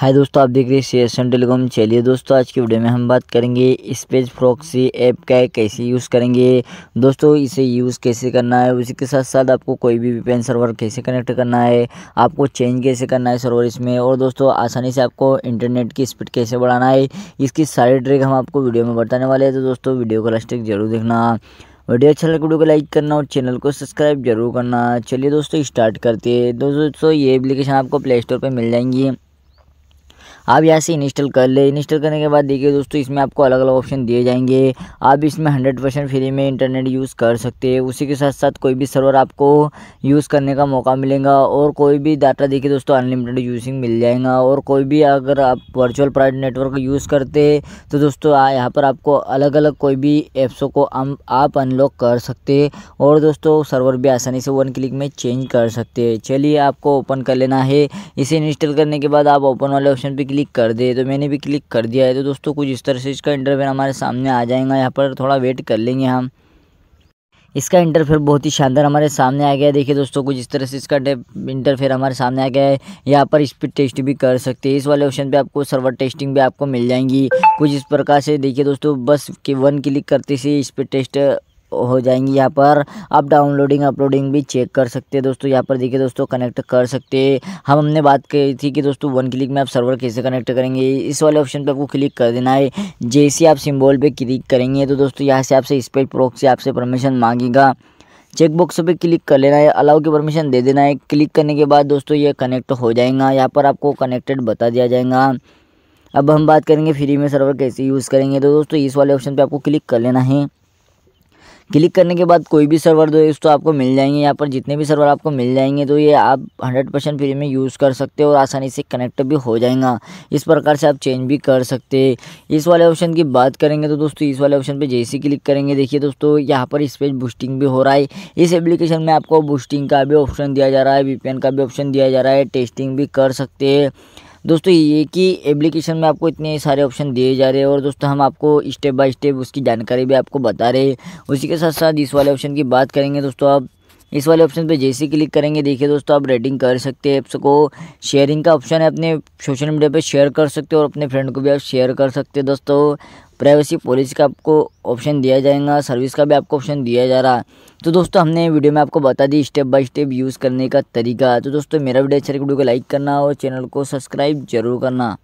हाय दोस्तों आप देख रहे हैं शेयर सन टेलीकॉम चलिए दोस्तों आज की वीडियो में हम बात करेंगे स्पेस प्रॉक्सी ऐप का कैसे यूज़ करेंगे दोस्तों इसे यूज़ कैसे करना है उसी के साथ साथ आपको कोई भी वीपीएन सर्वर कैसे कनेक्ट करना है आपको चेंज कैसे करना है सर्वर इसमें और दोस्तों आसानी से आपको इंटरनेट की स्पीड कैसे बढ़ाना है इसकी सारी ट्रिक हम आपको वीडियो में बताने वाले हैं तो दोस्तों वीडियो को लास्ट तक जरूर देखना वीडियो अच्छा लगे वीडियो को लाइक करना और चैनल को सब्सक्राइब जरूर करना चलिए दोस्तों स्टार्ट करते हैं दोस्तों ये एप्लीकेशन आपको प्ले स्टोर पर मिल जाएंगी आप यहाँ से इंस्टॉल कर ले इंस्टॉल करने के बाद देखिए दोस्तों इसमें आपको अलग अलग ऑप्शन दिए जाएंगे आप इसमें हंड्रेड परसेंट फ्री में इंटरनेट यूज़ कर सकते हैं उसी के साथ साथ कोई भी सर्वर आपको यूज़ करने का मौका मिलेगा और कोई भी डाटा देखिए दोस्तों अनलिमिटेड यूजिंग मिल जाएगा और कोई भी अगर आप वर्चुअल प्राइवेट नेटवर्क यूज़ करते तो दोस्तों यहाँ पर आपको अलग अलग कोई भी ऐप्सों को आप अनलॉक कर सकते और दोस्तों सर्वर भी आसानी से वन क्लिक में चेंज कर सकते चलिए आपको ओपन कर लेना है इसे इंस्टॉल करने के बाद आप ओपन वाले ऑप्शन पर क्लिक कर दे तो मैंने भी क्लिक कर दिया है तो दोस्तों कुछ इस तरह से इसका इंटरफेयर हमारे सामने आ जाएगा यहाँ पर थोड़ा वेट कर लेंगे हम इसका इंटरफेयर बहुत ही शानदार हमारे सामने आ गया है देखिए दोस्तों कुछ इस तरह से इसका इंटरफेयर हमारे सामने आ गया है यहाँ पर स्पीड टेस्ट भी कर सकते हैं इस वाले ऑप्शन पे आपको सर्वर टेस्टिंग भी आपको मिल जाएंगी कुछ इस प्रकार से देखिए दोस्तों बस के वन क्लिक करते से स्पीड टेस्ट हो जाएंगी यहाँ पर आप डाउनलोडिंग अपलोडिंग भी चेक कर सकते हैं दोस्तों यहाँ पर देखिए दोस्तों कनेक्ट कर सकते हैं हम हमने बात कही थी कि दोस्तों वन क्लिक में आप सर्वर कैसे कनेक्ट करेंगे इस वाले ऑप्शन पर आपको क्लिक कर देना है जैसे आप सिम्बॉल पर क्लिक करेंगे तो दोस्तों यहाँ से आपसे स्पेड प्रोक से आपसे परमिशन मांगेगा चेकबॉक्स पे क्लिक कर लेना है अलाउ की परमिशन दे देना है क्लिक करने के बाद दोस्तों ये कनेक्ट हो जाएगा यहाँ पर आपको कनेक्टेड बता दिया जाएगा अब हम बात करेंगे फ्री में सर्वर कैसे यूज़ करेंगे तो दोस्तों इस वाले ऑप्शन पे आपको क्लिक कर लेना है क्लिक करने के बाद कोई भी सर्वर दो दोस्तों आपको मिल जाएंगे यहाँ पर जितने भी सर्वर आपको मिल जाएंगे तो ये आप 100 परसेंट फ्री में यूज़ कर सकते हो और आसानी से कनेक्ट भी हो जाएगा इस प्रकार से आप चेंज भी कर सकते हैं इस वाले ऑप्शन की बात करेंगे तो दोस्तों इस वाले ऑप्शन पर जैसे क्लिक करेंगे देखिए दोस्तों यहाँ पर इस पर बूस्टिंग भी हो रहा है इस एप्लीकेशन में आपको बूस्टिंग का भी ऑप्शन दिया जा रहा है वी का भी ऑप्शन दिया जा रहा है टेस्टिंग भी कर सकते हैं दोस्तों ये कि एप्लीकेशन में आपको इतने सारे ऑप्शन दिए जा रहे हैं और दोस्तों हम आपको स्टेप बाय स्टेप उसकी जानकारी भी आपको बता रहे हैं उसी के साथ साथ इस वाले ऑप्शन की बात करेंगे दोस्तों आप इस वाले ऑप्शन पे जैसे क्लिक करेंगे देखिए दोस्तों आप रेटिंग कर सकते हैं ऐप्स को शेयरिंग का ऑप्शन है अपने सोशल मीडिया पे शेयर कर सकते हो और अपने फ्रेंड को भी आप शेयर कर सकते हो दोस्तों प्राइवेसी पॉलिसी का आपको ऑप्शन दिया जाएगा सर्विस का भी आपको ऑप्शन दिया जा रहा है तो दोस्तों हमने वीडियो में आपको बता दी स्टेप बाय स्टेप यूज़ करने का तरीका तो दोस्तों मेरा वीडियो अच्छा लगे तो वीडियो को लाइक करना और चैनल को सब्सक्राइब जरूर करना